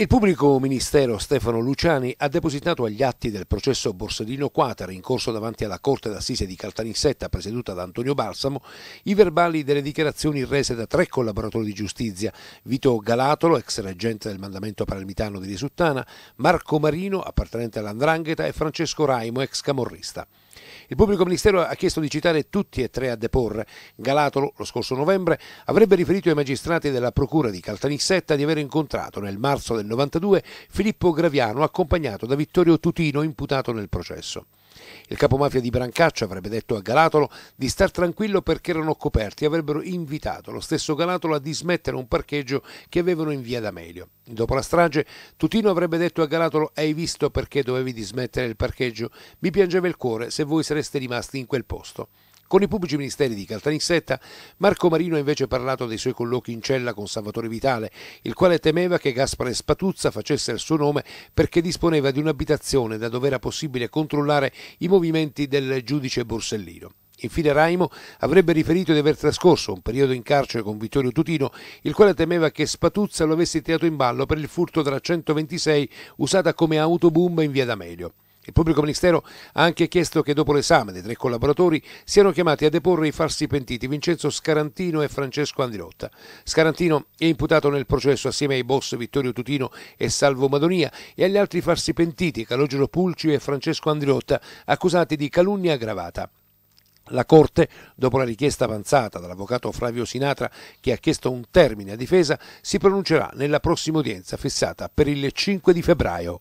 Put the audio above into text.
Il pubblico ministero Stefano Luciani ha depositato agli atti del processo Borsellino Quater in corso davanti alla Corte d'Assise di Caltanissetta presieduta da Antonio Balsamo i verbali delle dichiarazioni rese da tre collaboratori di giustizia, Vito Galatolo, ex reggente del mandamento palermitano di Risuttana, Marco Marino, appartenente all'Andrangheta e Francesco Raimo, ex camorrista. Il pubblico ministero ha chiesto di citare tutti e tre a deporre. Galatolo, lo scorso novembre, avrebbe riferito ai magistrati della procura di Caltanissetta di aver incontrato nel marzo del 92 Filippo Graviano accompagnato da Vittorio Tutino imputato nel processo. Il capomafia di Brancaccio avrebbe detto a Galatolo di star tranquillo perché erano coperti e avrebbero invitato lo stesso Galatolo a dismettere un parcheggio che avevano in via D'Amelio. Dopo la strage, Tutino avrebbe detto a Galatolo hai visto perché dovevi dismettere il parcheggio? Mi piangeva il cuore se voi sareste rimasti in quel posto. Con i pubblici ministeri di Caltanissetta, Marco Marino ha invece parlato dei suoi colloqui in cella con Salvatore Vitale, il quale temeva che Gaspare Spatuzza facesse il suo nome perché disponeva di un'abitazione da dove era possibile controllare i movimenti del giudice borsellino. Infine Raimo avrebbe riferito di aver trascorso un periodo in carcere con Vittorio Tutino, il quale temeva che Spatuzza lo avesse tirato in ballo per il furto della 126 usata come autobomba in via D'Amelio. Il pubblico ministero ha anche chiesto che dopo l'esame dei tre collaboratori siano chiamati a deporre i farsi pentiti Vincenzo Scarantino e Francesco Andirotta. Scarantino è imputato nel processo assieme ai boss Vittorio Tutino e Salvo Madonia e agli altri farsi pentiti Calogero Pulci e Francesco Andirotta accusati di calunnia aggravata. La Corte, dopo la richiesta avanzata dall'avvocato Flavio Sinatra, che ha chiesto un termine a difesa, si pronuncerà nella prossima udienza fissata per il 5 di febbraio.